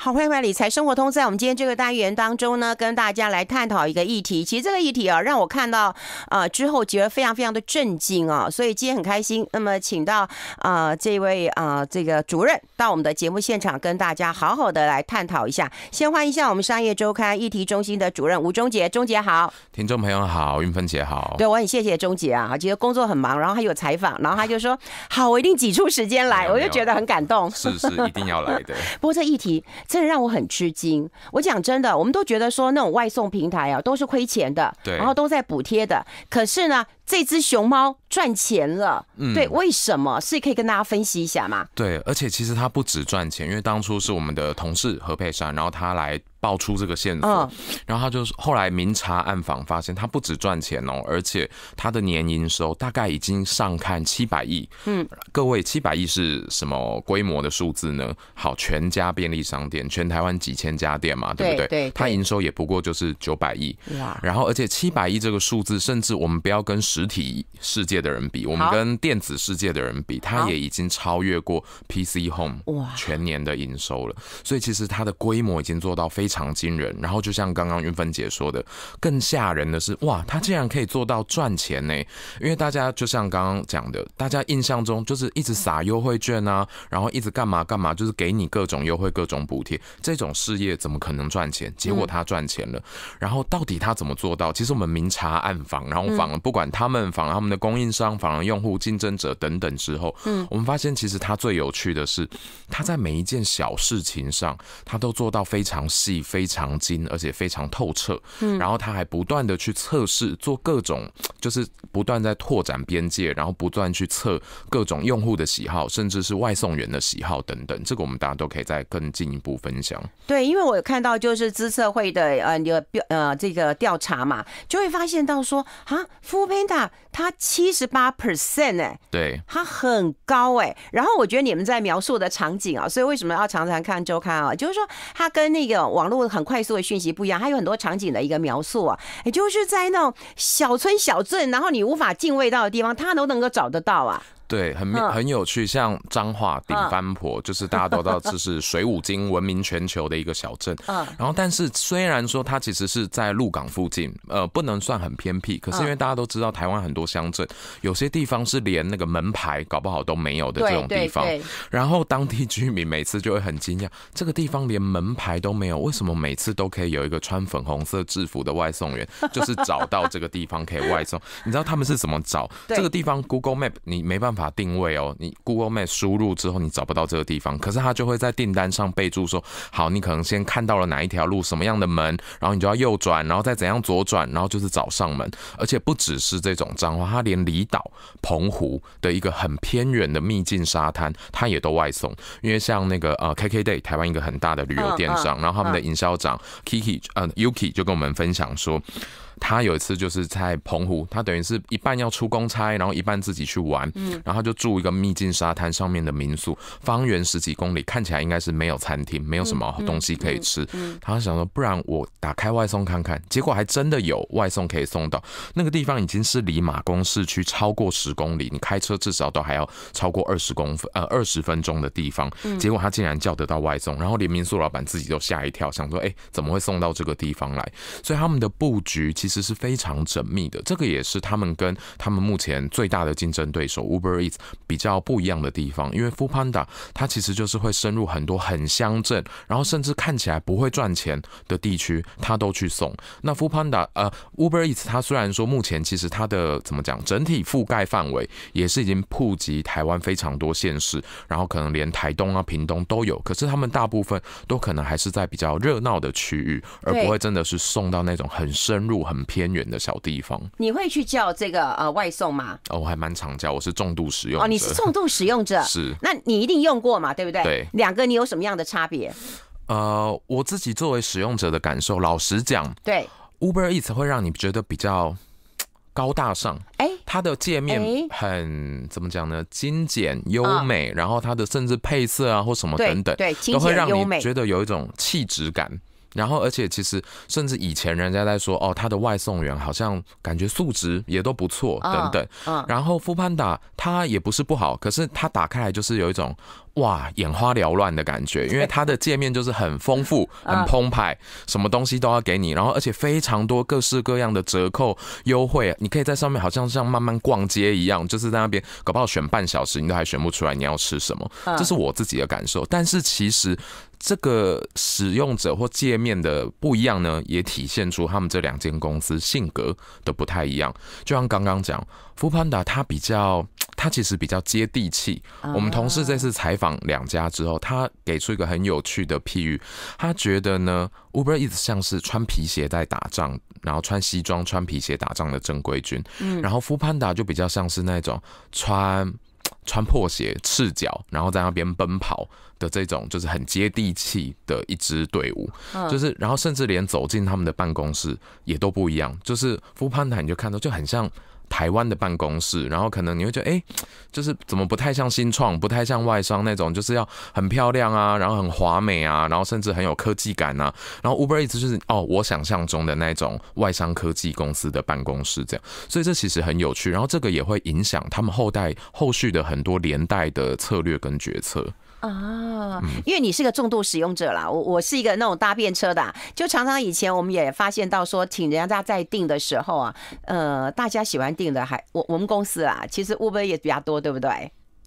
好，欢迎回来《理财生活通》。在我们今天这个单元当中呢，跟大家来探讨一个议题。其实这个议题啊，让我看到呃之后觉得非常非常的震惊啊，所以今天很开心。那么请到啊这位啊这个主任到我们的节目现场，跟大家好好的来探讨一下。先欢迎一下我们《商业周刊》议题中心的主任吴忠杰，忠杰好，听众朋友好，云芬姐好。对我很谢谢忠杰啊，好，其实工作很忙，然后还有采访，然后他就说好，我一定挤出时间来，我就觉得很感动。是是，一定要来的。不过这议题。真的让我很吃惊。我讲真的，我们都觉得说那种外送平台啊，都是亏钱的，然后都在补贴的。可是呢？这只熊猫赚钱了，嗯，对，为什么是？可以跟大家分析一下吗？对，而且其实它不止赚钱，因为当初是我们的同事何佩珊，然后他来爆出这个线索，然后他就后来明察暗访，发现它不止赚钱哦，而且它的年营收大概已经上看七百亿。嗯，各位，七百亿是什么规模的数字呢？好，全家便利商店全台湾几千家店嘛，对不对？对，它营收也不过就是九百亿。哇！然后而且七百亿这个数字，甚至我们不要跟实体世界的人比我们跟电子世界的人比，他也已经超越过 PC Home 哇全年的营收了，所以其实它的规模已经做到非常惊人。然后就像刚刚云芬姐说的，更吓人的是，哇，他竟然可以做到赚钱呢！因为大家就像刚刚讲的，大家印象中就是一直撒优惠券啊，然后一直干嘛干嘛，就是给你各种优惠、各种补贴，这种事业怎么可能赚钱？结果他赚钱了，然后到底他怎么做到？其实我们明察暗访，然后访了不管他。他们访了他们的供应商访了用户竞争者等等之后，嗯，我们发现其实他最有趣的是，他在每一件小事情上，他都做到非常细、非常精，而且非常透彻。嗯，然后他还不断的去测试，做各种，就是不断在拓展边界，然后不断去测各种用户的喜好，甚至是外送员的喜好等等。这个我们大家都可以再更进一步分享。对，因为我有看到就是资策会的呃，有呃这个调查嘛，就会发现到说啊 f o 它七十八 percent 哎，对，它很高哎。然后我觉得你们在描述的场景啊，所以为什么要常常看周刊啊？就是说它跟那个网络很快速的讯息不一样，它有很多场景的一个描述啊，也就是在那种小村小镇，然后你无法进位到的地方，它都能够找得到啊。对，很很有趣，像彰化顶班婆，就是大家都知道这是水舞金闻名全球的一个小镇。嗯，然后但是虽然说它其实是在鹿港附近，呃，不能算很偏僻，可是因为大家都知道，台湾很多乡镇有些地方是连那个门牌搞不好都没有的这种地方。然后当地居民每次就会很惊讶，这个地方连门牌都没有，为什么每次都可以有一个穿粉红色制服的外送员，就是找到这个地方可以外送？你知道他们是怎么找 这个地方？Google Map 你没办法。法定位哦，你 Google Map 输入之后你找不到这个地方，可是他就会在订单上备注说：好，你可能先看到了哪一条路，什么样的门，然后你就要右转，然后再怎样左转，然后就是找上门。而且不只是这种脏话，他连离岛澎湖的一个很偏远的秘境沙滩，他也都外送。因为像那个呃 KK Day 台湾一个很大的旅游电商，然后他们的营销长 Kiki 呃 Yuki 就跟我们分享说，他有一次就是在澎湖，他等于是一半要出公差，然后一半自己去玩，嗯。然后就住一个秘境沙滩上面的民宿，方圆十几公里看起来应该是没有餐厅，没有什么东西可以吃。他想说，不然我打开外送看看，结果还真的有外送可以送到那个地方，已经是离马宫市区超过十公里，你开车至少都还要超过二十公分呃二十分钟的地方。结果他竟然叫得到外送，然后连民宿老板自己都吓一跳，想说，哎，怎么会送到这个地方来？所以他们的布局其实是非常缜密的，这个也是他们跟他们目前最大的竞争对手 Uber。比较不一样的地方，因为 f o o p a n d a 它其实就是会深入很多很乡镇，然后甚至看起来不会赚钱的地区，它都去送。那 f o o p a n d a 呃 Uber Eats 它虽然说目前其实它的怎么讲，整体覆盖范围也是已经普及台湾非常多县市，然后可能连台东啊屏东都有，可是他们大部分都可能还是在比较热闹的区域，而不会真的是送到那种很深入很偏远的小地方。你会去叫这个呃外送吗？哦，我还蛮常叫，我是重度。使用哦，你是重度使用者，是，那你一定用过嘛，对不对？对，两个你有什么样的差别？呃，我自己作为使用者的感受，老实讲，对，Uber Eats 会让你觉得比较高大上，哎，它的界面很怎么讲呢？精简优美，然后它的甚至配色啊或什么等等，对，都会让你觉得有一种气质感。然后，而且其实，甚至以前人家在说，哦，他的外送员好像感觉素质也都不错，等等。嗯，然后富潘达他也不是不好，可是他打开来就是有一种。哇，眼花缭乱的感觉，因为它的界面就是很丰富、很澎湃，什么东西都要给你，然后而且非常多各式各样的折扣优惠，你可以在上面好像像慢慢逛街一样，就是在那边搞不好选半小时，你都还选不出来你要吃什么，这是我自己的感受。但是其实这个使用者或界面的不一样呢，也体现出他们这两间公司性格都不太一样。就像刚刚讲福 o 达它比较。他其实比较接地气。我们同事这次采访两家之后，他给出一个很有趣的譬喻，他觉得呢，Uber 一直像是穿皮鞋在打仗，然后穿西装、穿皮鞋打仗的正规军，嗯，然后富潘达就比较像是那种穿穿破鞋、赤脚，然后在那边奔跑的这种，就是很接地气的一支队伍，就是，然后甚至连走进他们的办公室也都不一样，就是富潘达你就看到就很像。台湾的办公室，然后可能你会觉得，哎，就是怎么不太像新创，不太像外商那种，就是要很漂亮啊，然后很华美啊，然后甚至很有科技感啊。然后 Uber 一直就是，哦，我想象中的那种外商科技公司的办公室这样，所以这其实很有趣。然后这个也会影响他们后代后续的很多连带的策略跟决策。啊，因为你是个重度使用者啦，我我是一个那种搭便车的，就常常以前我们也发现到说，请人家在订的时候啊，呃，大家喜欢订的还我我们公司啊，其实误位也比较多，对不对？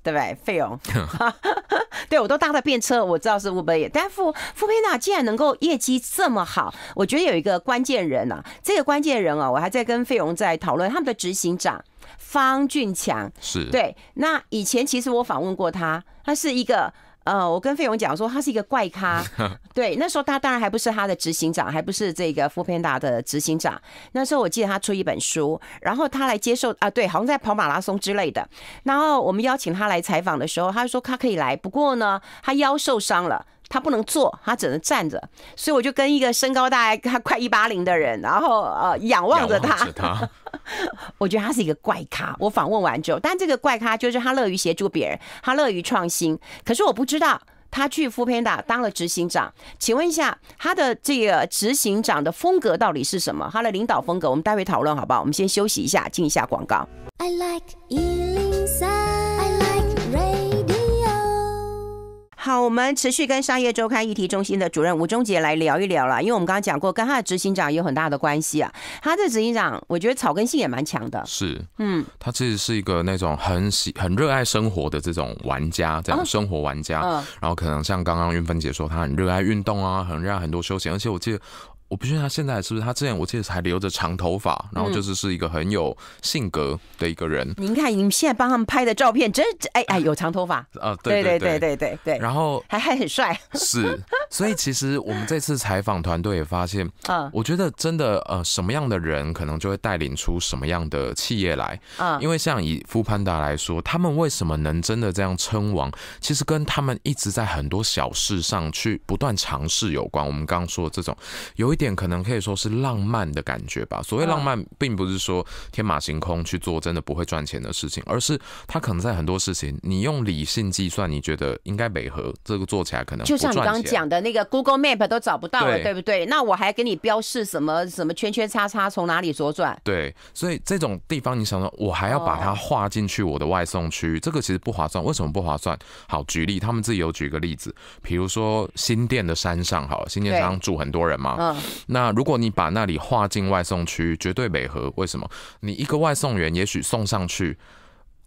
对不对？费勇，对我都搭他便车，我知道是吴伯业。但富富佩娜既然能够业绩这么好，我觉得有一个关键人呐。这个关键人啊，我还在跟费勇在讨论他们的执行长方俊强。是，对。那以前其实我访问过他，他是一个。呃，我跟费勇讲说，他是一个怪咖。对，那时候他当然还不是他的执行长，还不是这个富平达的执行长。那时候我记得他出一本书，然后他来接受啊，对，好像在跑马拉松之类的。然后我们邀请他来采访的时候，他说他可以来，不过呢，他腰受伤了。他不能坐，他只能站着，所以我就跟一个身高大概他快一八零的人，然后呃仰望着他。我觉得他是一个怪咖。我访问完之后，但这个怪咖就是他乐于协助别人，他乐于创新。可是我不知道他去 f u n 当了执行长，请问一下他的这个执行长的风格到底是什么？他的领导风格，我们待会讨论好不好？我们先休息一下，进一下广告。I like、you. 好，我们持续跟商业周刊议题中心的主任吴忠杰来聊一聊啦。因为我们刚刚讲过，跟他的执行长有很大的关系啊。他的执行长，我觉得草根性也蛮强的。是，嗯，他其实是一个那种很喜、很热爱生活的这种玩家，这种生活玩家。然后可能像刚刚云芬姐说，他很热爱运动啊，很热爱很多休闲，而且我记得。我不确定他现在是不是他之前我记得还留着长头发，然后就是是一个很有性格的一个人。您看，您现在帮他们拍的照片，真哎哎有长头发啊，对对对对对对然后还还很帅。是，所以其实我们这次采访团队也发现，嗯，我觉得真的呃，什么样的人可能就会带领出什么样的企业来。嗯，因为像以富潘达来说，他们为什么能真的这样称王，其实跟他们一直在很多小事上去不断尝试有关。我们刚刚说的这种有一。店可能可以说是浪漫的感觉吧。所谓浪漫，并不是说天马行空去做真的不会赚钱的事情，而是它可能在很多事情，你用理性计算，你觉得应该违和，这个做起来可能就像你刚刚讲的那个 Google Map 都找不到了，对不对？那我还给你标示什么什么圈圈叉叉，从哪里左转？对，所以这种地方，你想说，我还要把它划进去我的外送区，这个其实不划算。为什么不划算？好，举例，他们自己有举个例子，比如说新店的山上，好，新店山上住很多人嘛。那如果你把那里划进外送区，绝对美和。为什么？你一个外送员，也许送上去。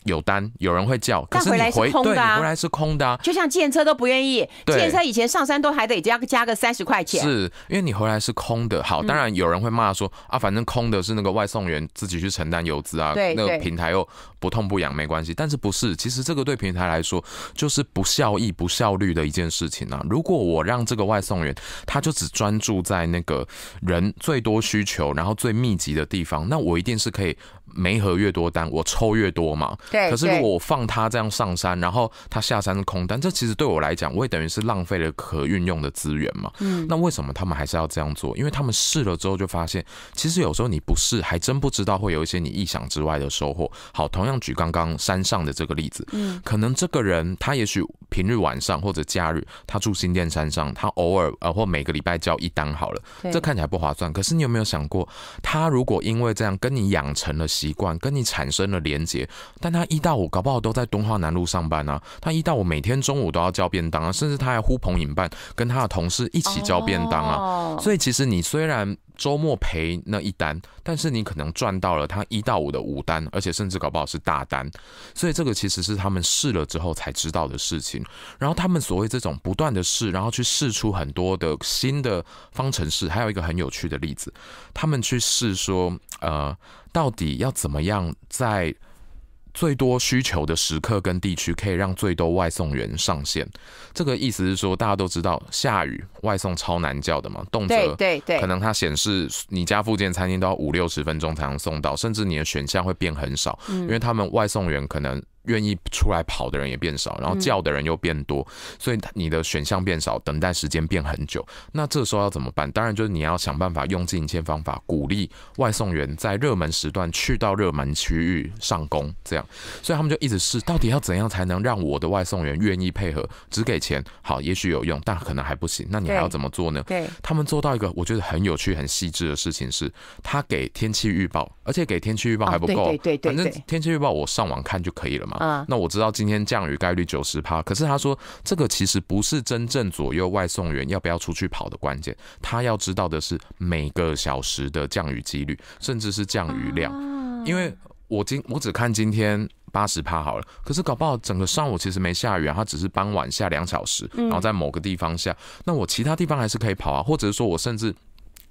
有单，有人会叫，可是你回，对，回来是空的，就像建车都不愿意，建车以前上山都还得加加个三十块钱，是因为你回来是空的。好，当然有人会骂说啊，反正空的是那个外送员自己去承担油资啊，那个平台又不痛不痒，没关系。但是不是，其实这个对平台来说就是不效益、不效率的一件事情啊。如果我让这个外送员，他就只专注在那个人最多需求，然后最密集的地方，那我一定是可以。没合越多单，我抽越多嘛。对，可是如果我放他这样上山，然后他下山空单，这其实对我来讲，我也等于是浪费了可运用的资源嘛。嗯，那为什么他们还是要这样做？因为他们试了之后就发现，其实有时候你不试还真不知道会有一些你意想之外的收获。好，同样举刚刚山上的这个例子，嗯，可能这个人他也许平日晚上或者假日，他住新店山上，他偶尔呃或每个礼拜交一单好了，这看起来不划算。可是你有没有想过，他如果因为这样跟你养成了习？习惯跟你产生了连结，但他一到五搞不好都在敦化南路上班啊。他一到五每天中午都要交便当啊，甚至他还呼朋引伴跟他的同事一起交便当啊。所以其实你虽然周末陪那一单，但是你可能赚到了他一到五的五单，而且甚至搞不好是大单。所以这个其实是他们试了之后才知道的事情。然后他们所谓这种不断的试，然后去试出很多的新的方程式，还有一个很有趣的例子，他们去试说呃。到底要怎么样，在最多需求的时刻跟地区，可以让最多外送员上线？这个意思是说，大家都知道下雨外送超难叫的嘛，动辄对对，可能它显示你家附近餐厅都要五六十分钟才能送到，甚至你的选项会变很少，因为他们外送员可能。愿意出来跑的人也变少，然后叫的人又变多，所以你的选项变少，等待时间变很久。那这时候要怎么办？当然就是你要想办法用一切方法鼓励外送员在热门时段去到热门区域上工，这样。所以他们就一直试，到底要怎样才能让我的外送员愿意配合？只给钱，好，也许有用，但可能还不行。那你还要怎么做呢？对，他们做到一个我觉得很有趣、很细致的事情是，他给天气预报，而且给天气预报还不够，反正天气预报我上网看就可以了嘛。啊，那我知道今天降雨概率九十趴，可是他说这个其实不是真正左右外送员要不要出去跑的关键，他要知道的是每个小时的降雨几率，甚至是降雨量。因为我今我只看今天八十帕好了，可是搞不好整个上午其实没下雨，啊，它只是傍晚下两小时，然后在某个地方下，那我其他地方还是可以跑啊，或者是说我甚至。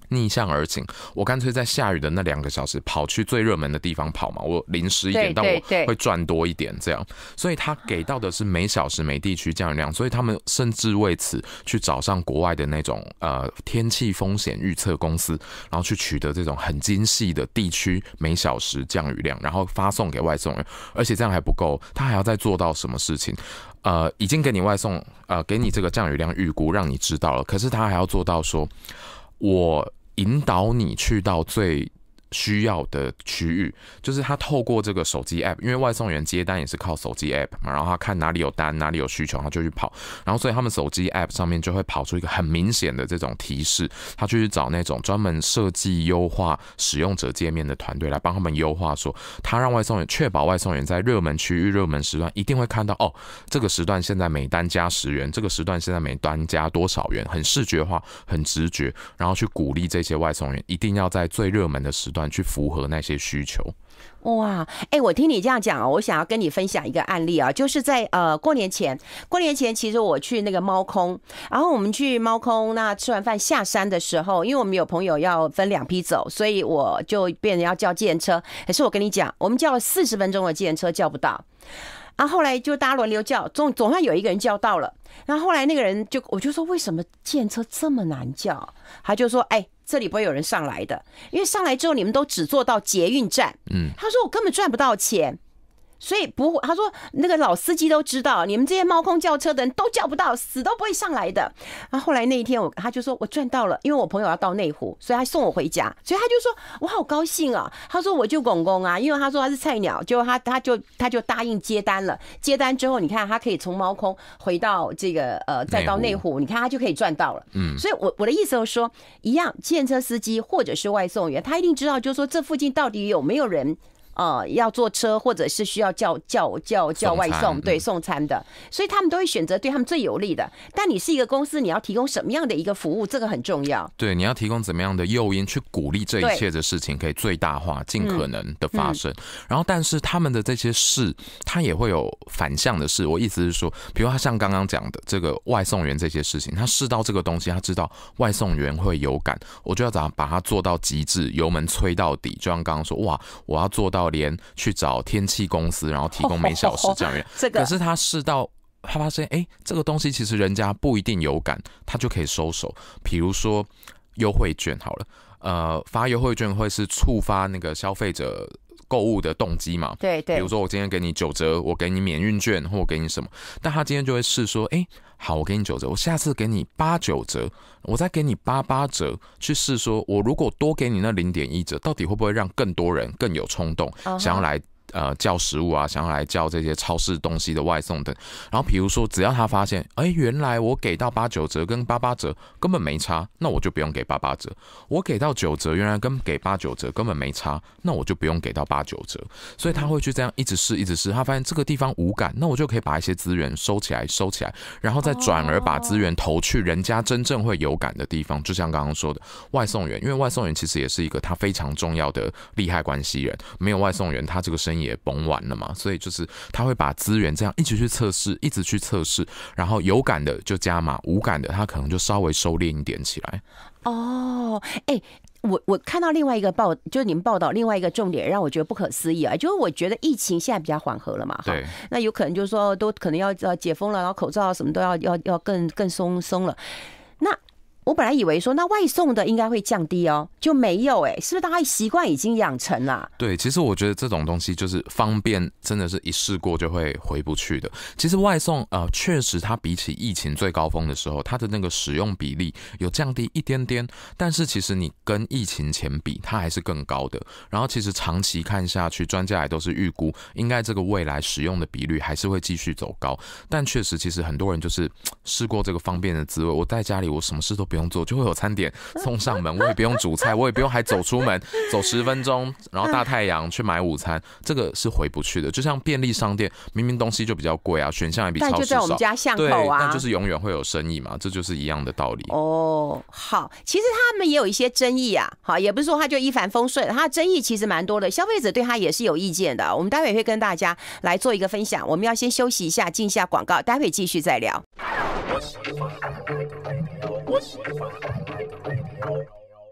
逆向而行，我干脆在下雨的那两个小时跑去最热门的地方跑嘛，我临时一点，但我会赚多一点这样。所以他给到的是每小时每地区降雨量，所以他们甚至为此去找上国外的那种呃天气风险预测公司，然后去取得这种很精细的地区每小时降雨量，然后发送给外送员。而且这样还不够，他还要再做到什么事情？呃，已经给你外送，呃，给你这个降雨量预估，让你知道了。可是他还要做到说。我引导你去到最。需要的区域就是他透过这个手机 app，因为外送员接单也是靠手机 app 嘛，然后他看哪里有单，哪里有需求，他就去跑，然后所以他们手机 app 上面就会跑出一个很明显的这种提示，他就去找那种专门设计优化使用者界面的团队来帮他们优化，说他让外送员确保外送员在热门区域、热门时段一定会看到哦，这个时段现在每单加十元，这个时段现在每单加多少元，很视觉化、很直觉，然后去鼓励这些外送员一定要在最热门的时段。去符合那些需求哇！哎，我听你这样讲哦，我想要跟你分享一个案例啊，就是在呃过年前，过年前其实我去那个猫空，然后我们去猫空，那吃完饭下山的时候，因为我们有朋友要分两批走，所以我就变成要叫计程车。可是我跟你讲，我们叫了四十分钟的计程车叫不到啊，后来就大家轮流叫，总总算有一个人叫到了。然后后来那个人就我就说为什么计程车这么难叫？他就说哎。这里不会有人上来的，因为上来之后你们都只坐到捷运站。嗯，他说我根本赚不到钱。所以不会，他说那个老司机都知道，你们这些猫空叫车的人都叫不到，死都不会上来的。然后后来那一天，我他就说我赚到了，因为我朋友要到内湖，所以他送我回家，所以他就说我好高兴啊。他说我救公公啊，因为他说他是菜鸟，就他他就他就答应接单了。接单之后，你看他可以从猫空回到这个呃，再到内湖，你看他就可以赚到了。嗯，所以我我的意思就是说，一样，电车司机或者是外送员，他一定知道，就是说这附近到底有没有人。呃要坐车或者是需要叫叫叫叫外送，对，送餐的，所以他们都会选择对他们最有利的。但你是一个公司，你要提供什么样的一个服务，这个很重要。对，你要提供怎么样的诱因去鼓励这一切的事情可以最大化，尽可能的发生。然后，但是他们的这些事，他也会有反向的事。我意思是说，比如他像刚刚讲的这个外送员这些事情，他试到这个东西，他知道外送员会有感，我就要找，把它做到极致，油门吹到底。就像刚刚说，哇，我要做到。连去找天气公司，然后提供每小时降雨。这个可是他试到，他发现哎，这个东西其实人家不一定有感，他就可以收手。比如说优惠券好了，呃，发优惠券会是触发那个消费者。购物的动机嘛，对对，比如说我今天给你九折，我给你免运券，或给你什么，但他今天就会试说，哎，好，我给你九折，我下次给你八九折，我再给你八八折，去试说，我如果多给你那零点一折，到底会不会让更多人更有冲动，想要来？呃，叫食物啊，想要来叫这些超市东西的外送等，然后比如说，只要他发现，哎，原来我给到八九折跟八八折根本没差，那我就不用给八八折；我给到九折，原来跟给八九折根本没差，那我就不用给到八九折。所以他会去这样一直试，一直试，他发现这个地方无感，那我就可以把一些资源收起来，收起来，然后再转而把资源投去人家真正会有感的地方。就像刚刚说的，外送员，因为外送员其实也是一个他非常重要的利害关系人，没有外送员，他这个生也甭玩了嘛，所以就是他会把资源这样一直去测试，一直去测试，然后有感的就加码，无感的他可能就稍微收敛一点起来。哦，哎，我我看到另外一个报，就是你们报道另外一个重点，让我觉得不可思议啊，就是我觉得疫情现在比较缓和了嘛，对，那有可能就是说都可能要要解封了，然后口罩什么都要要要更更松松了，那。我本来以为说那外送的应该会降低哦，就没有哎，是不是大家习惯已经养成了？对，其实我觉得这种东西就是方便，真的是一试过就会回不去的。其实外送呃，确实它比起疫情最高峰的时候，它的那个使用比例有降低一点点，但是其实你跟疫情前比，它还是更高的。然后其实长期看下去，专家也都是预估，应该这个未来使用的比率还是会继续走高。但确实，其实很多人就是试过这个方便的滋味，我在家里我什么事都。不用做，就会有餐点送上门。我也不用煮菜，我也不用还走出门 走十分钟，然后大太阳去买午餐。这个是回不去的。就像便利商店，明明东西就比较贵啊，选项也比超市少。但就在我们家巷口啊，那就是永远会有生意嘛，这就是一样的道理。哦，好，其实他们也有一些争议啊，好，也不是说他就一帆风顺，他争议其实蛮多的，消费者对他也是有意见的。我们待会会跟大家来做一个分享。我们要先休息一下，进一下广告，待会继续再聊。Oxi,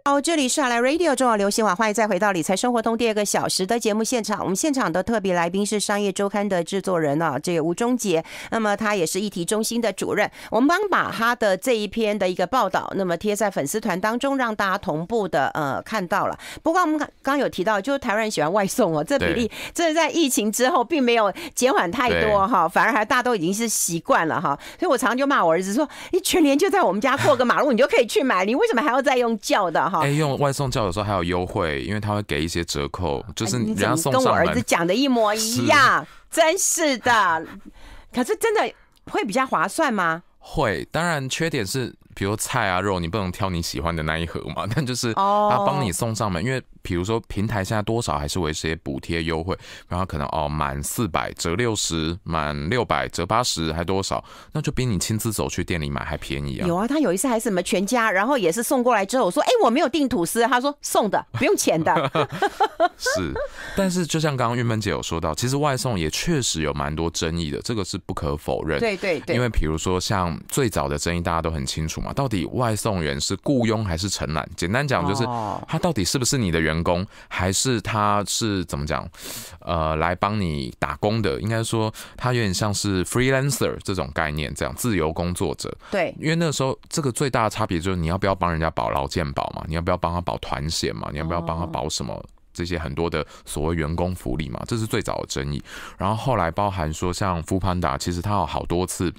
好，这里是阿莱 Radio 中要流行网，欢迎再回到理财生活通第二个小时的节目现场。我们现场的特别来宾是《商业周刊》的制作人啊，这个吴忠杰。那么他也是议题中心的主任。我们帮把他的这一篇的一个报道，那么贴在粉丝团当中，让大家同步的呃看到了。不过我们刚刚有提到，就是台湾人喜欢外送哦，这比例这在疫情之后并没有减缓太多哈，反而还大都已经是习惯了哈。所以我常常就骂我儿子说：“你全年就在我们家过个马路，你就可以去买，你为什么还要再用叫的？”哎，用外送叫的时候还有优惠，因为他会给一些折扣，就是人家送上跟我儿子讲的一模一样，真是的。可是真的会比较划算吗？会，当然缺点是，比如菜啊肉，你不能挑你喜欢的那一盒嘛。但就是他帮你送上门，因为。比如说平台现在多少还是维持补贴优惠，然后可能哦满四百折六十，满六百折八十，还多少，那就比你亲自走去店里买还便宜啊。有啊，他有一次还什么全家，然后也是送过来之后，我说哎我没有订吐司，他说送的，不用钱的。是，但是就像刚刚玉芬姐有说到，其实外送也确实有蛮多争议的，这个是不可否认。对对对，因为比如说像最早的争议大家都很清楚嘛，到底外送员是雇佣还是承揽？简单讲就是他到底是不是你的员。员工还是他是怎么讲？呃，来帮你打工的，应该说他有点像是 freelancer 这种概念，这样自由工作者。对，因为那时候这个最大的差别就是你要不要帮人家保劳健保嘛，你要不要帮他保团险嘛，你要不要帮他保什么这些很多的所谓员工福利嘛，这是最早的争议。然后后来包含说像富潘达，其实他有好多次。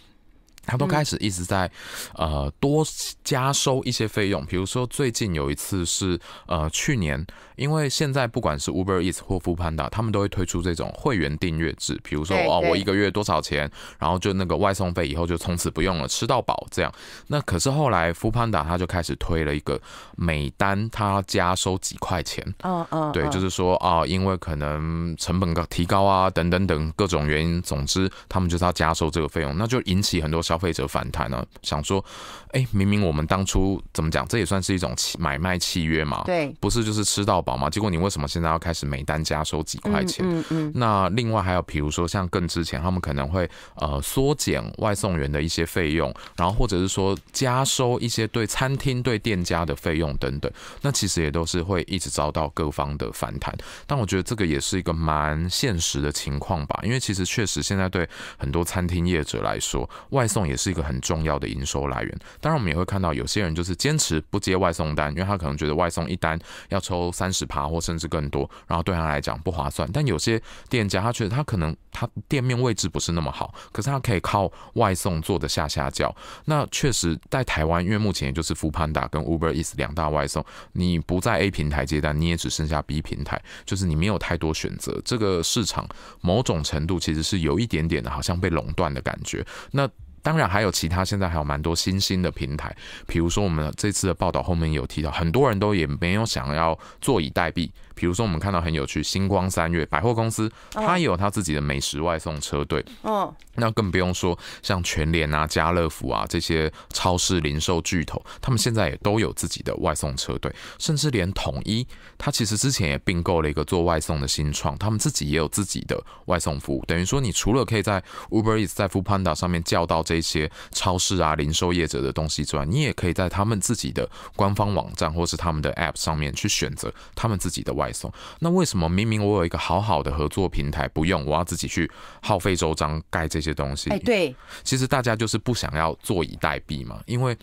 他都开始一直在，呃，多加收一些费用。比如说最近有一次是，呃，去年，因为现在不管是 Uber Eats 或 Panda，他们都会推出这种会员订阅制。比如说，哦，我一个月多少钱，然后就那个外送费以后就从此不用了，吃到饱这样。那可是后来 f Panda 他就开始推了一个每单他加收几块钱。哦哦，对，就是说啊，因为可能成本高、提高啊等等等各种原因，总之他们就是要加收这个费用，那就引起很多。消费者反弹呢？想说，哎，明明我们当初怎么讲？这也算是一种买卖契约嘛？对，不是就是吃到饱嘛？结果你为什么现在要开始每单加收几块钱？嗯嗯。那另外还有，比如说像更之前，他们可能会呃缩减外送员的一些费用，然后或者是说加收一些对餐厅、对店家的费用等等。那其实也都是会一直遭到各方的反弹。但我觉得这个也是一个蛮现实的情况吧，因为其实确实现在对很多餐厅业者来说，外送。也是一个很重要的营收来源。当然，我们也会看到有些人就是坚持不接外送单，因为他可能觉得外送一单要抽三十趴或甚至更多，然后对他来讲不划算。但有些店家他觉得他可能他店面位置不是那么好，可是他可以靠外送做的下下脚。那确实在台湾，因为目前也就是 f o o p a n d a 跟 Uber Eats 两大外送，你不在 A 平台接单，你也只剩下 B 平台，就是你没有太多选择。这个市场某种程度其实是有一点点的好像被垄断的感觉。那当然，还有其他，现在还有蛮多新兴的平台，比如说我们这次的报道后面有提到，很多人都也没有想要坐以待毙。比如说，我们看到很有趣，星光三月百货公司，它也有它自己的美食外送车队。哦，那更不用说像全联啊、家乐福啊这些超市零售巨头，他们现在也都有自己的外送车队。甚至连统一，它其实之前也并购了一个做外送的新创，他们自己也有自己的外送服务。等于说，你除了可以在 Uber Eats、在 Food Panda 上面叫到这些超市啊、零售业者的东西之外，你也可以在他们自己的官方网站或是他们的 App 上面去选择他们自己的外。外送，那为什么明明我有一个好好的合作平台不用，我要自己去耗费周章盖这些东西？哎，对，其实大家就是不想要坐以待毙嘛。因为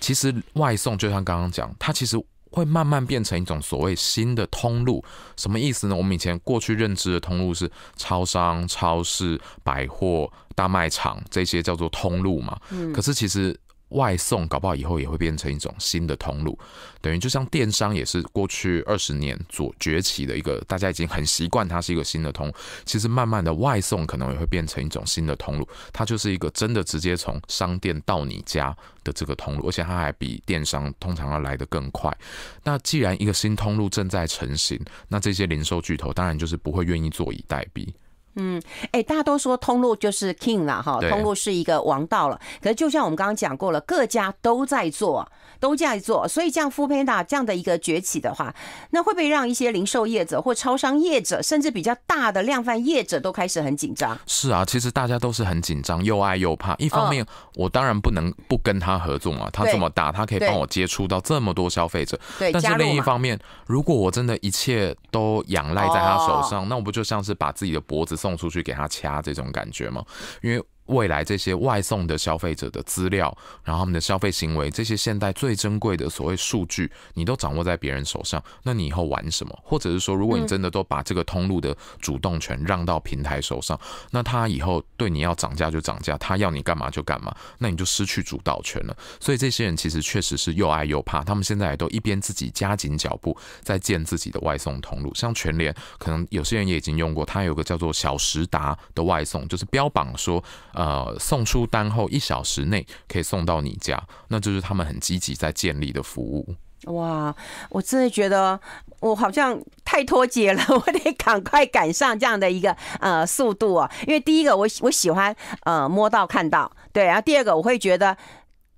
其实外送就像刚刚讲，它其实会慢慢变成一种所谓新的通路。什么意思呢？我们以前过去认知的通路是超商、超市、百货、大卖场这些叫做通路嘛。嗯，可是其实。外送搞不好以后也会变成一种新的通路，等于就像电商也是过去二十年左崛起的一个，大家已经很习惯它是一个新的通。其实慢慢的外送可能也会变成一种新的通路，它就是一个真的直接从商店到你家的这个通路，而且它还比电商通常要来得更快。那既然一个新通路正在成型，那这些零售巨头当然就是不会愿意坐以待毙。嗯，哎，大家都说通路就是 king 了哈，通路是一个王道了。可是就像我们刚刚讲过了，各家都在做，都在做，所以像 FBA 这样的一个崛起的话，那会不会让一些零售业者或超商业者，甚至比较大的量贩业者都开始很紧张？是啊，其实大家都是很紧张，又爱又怕。一方面，我当然不能不跟他合作嘛，他这么大，他可以帮我接触到这么多消费者。对，但是另一方面，如果我真的一切都仰赖在他手上，那我不就像是把自己的脖子？送出去给他掐这种感觉吗？因为。未来这些外送的消费者的资料，然后他们的消费行为，这些现代最珍贵的所谓数据，你都掌握在别人手上，那你以后玩什么？或者是说，如果你真的都把这个通路的主动权让到平台手上，那他以后对你要涨价就涨价，他要你干嘛就干嘛，那你就失去主导权了。所以这些人其实确实是又爱又怕，他们现在也都一边自己加紧脚步在建自己的外送通路，像全联可能有些人也已经用过，他有个叫做小时达的外送，就是标榜说。呃，送出单后一小时内可以送到你家，那就是他们很积极在建立的服务。哇，我真的觉得我好像太脱节了，我得赶快赶上这样的一个呃速度啊！因为第一个，我我喜欢呃摸到看到，对，然后第二个，我会觉得。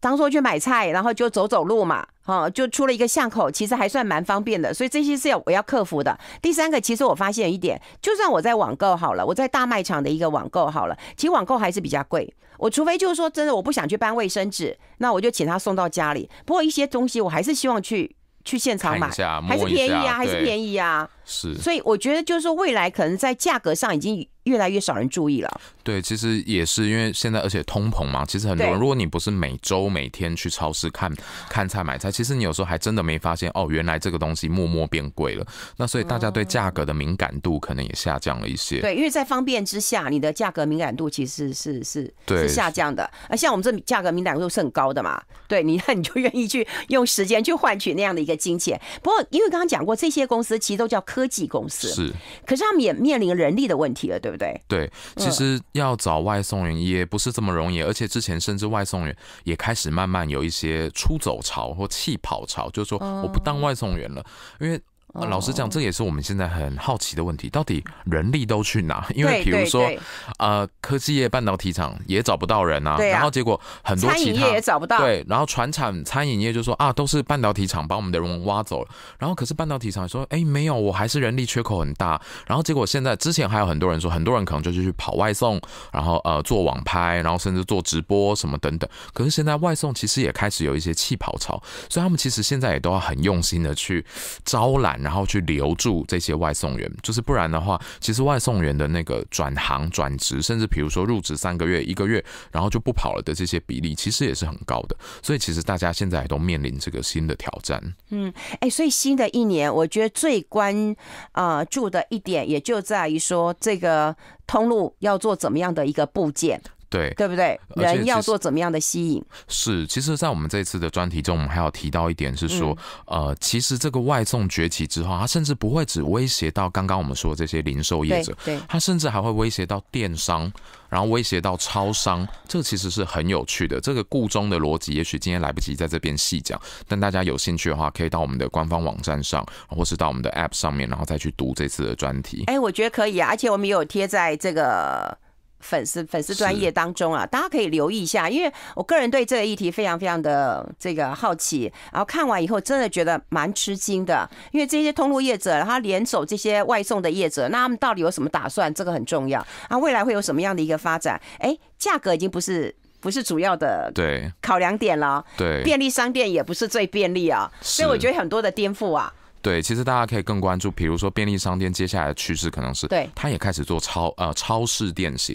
当说去买菜，然后就走走路嘛，哈，就出了一个巷口，其实还算蛮方便的，所以这些是要我要克服的。第三个，其实我发现一点，就算我在网购好了，我在大卖场的一个网购好了，其实网购还是比较贵。我除非就是说真的我不想去搬卫生纸，那我就请他送到家里。不过一些东西我还是希望去去现场买，还是便宜啊，还是便宜啊。是，所以我觉得就是说未来可能在价格上已经。越来越少人注意了。对，其实也是因为现在，而且通膨嘛，其实很多人，如果你不是每周每天去超市看看菜买菜，其实你有时候还真的没发现哦，原来这个东西默默变贵了。那所以大家对价格的敏感度可能也下降了一些。对，因为在方便之下，你的价格敏感度其实是是是下降的。啊，像我们这价格敏感度是很高的嘛，对，你看 你就愿意去用时间去换取那样的一个金钱。不过因为刚刚讲过，这些公司其实都叫科技公司，是，可是他们也面临人力的问题了，对。对对，其实要找外送员也不是这么容易，而且之前甚至外送员也开始慢慢有一些出走潮或弃跑潮，就是说我不当外送员了，因为。啊、老实讲，这也是我们现在很好奇的问题：到底人力都去哪？因为比如说，呃，科技业半导体厂也找不到人啊，然后结果很多其他也找不到。对，然后船产餐饮业就说啊，都是半导体厂把我们的人挖走了。然后可是半导体厂说，哎，没有，我还是人力缺口很大。然后结果现在之前还有很多人说，很多人可能就是去跑外送，然后呃做网拍，然后甚至做直播什么等等。可是现在外送其实也开始有一些气跑潮，所以他们其实现在也都要很用心的去招揽。然后去留住这些外送员，就是不然的话，其实外送员的那个转行、转职，甚至比如说入职三个月、一个月，然后就不跑了的这些比例，其实也是很高的。所以其实大家现在都面临这个新的挑战。嗯，哎，所以新的一年，我觉得最关啊注的一点，也就在于说这个通路要做怎么样的一个部件。对对不对？人要做怎么样的吸引？是，其实，在我们这次的专题中，我们还有提到一点，是说，呃，其实这个外送崛起之后，它甚至不会只威胁到刚刚我们说这些零售业者，对，它甚至还会威胁到电商，然后威胁到超商，这个其实是很有趣的。这个故中的逻辑，也许今天来不及在这边细讲，但大家有兴趣的话，可以到我们的官方网站上，或是到我们的 App 上面，然后再去读这次的专题。哎，我觉得可以啊，而且我们也有贴在这个。粉丝粉丝专业当中啊，大家可以留意一下，因为我个人对这个议题非常非常的这个好奇，然后看完以后真的觉得蛮吃惊的，因为这些通路业者他联手这些外送的业者，那他们到底有什么打算？这个很重要啊，未来会有什么样的一个发展？哎，价格已经不是不是主要的考量点了，对，便利商店也不是最便利啊，所以我觉得很多的颠覆啊。对，其实大家可以更关注，比如说便利商店接下来的趋势可能是，对，他也开始做超呃超市店型，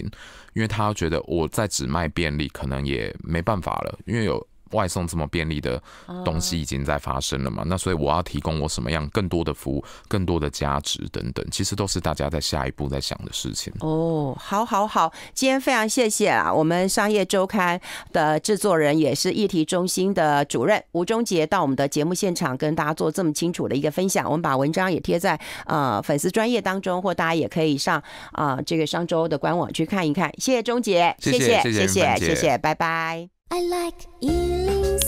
因为他觉得我在只卖便利可能也没办法了，因为有。外送这么便利的东西已经在发生了嘛？那所以我要提供我什么样更多的服务、更多的价值等等，其实都是大家在下一步在想的事情。哦，好，好，好，今天非常谢谢啊！我们商业周刊的制作人也是议题中心的主任吴忠杰到我们的节目现场跟大家做这么清楚的一个分享。我们把文章也贴在啊粉丝专业当中，或大家也可以上啊这个商周的官网去看一看。谢谢忠杰，谢谢，谢谢，谢谢，拜拜。I like eating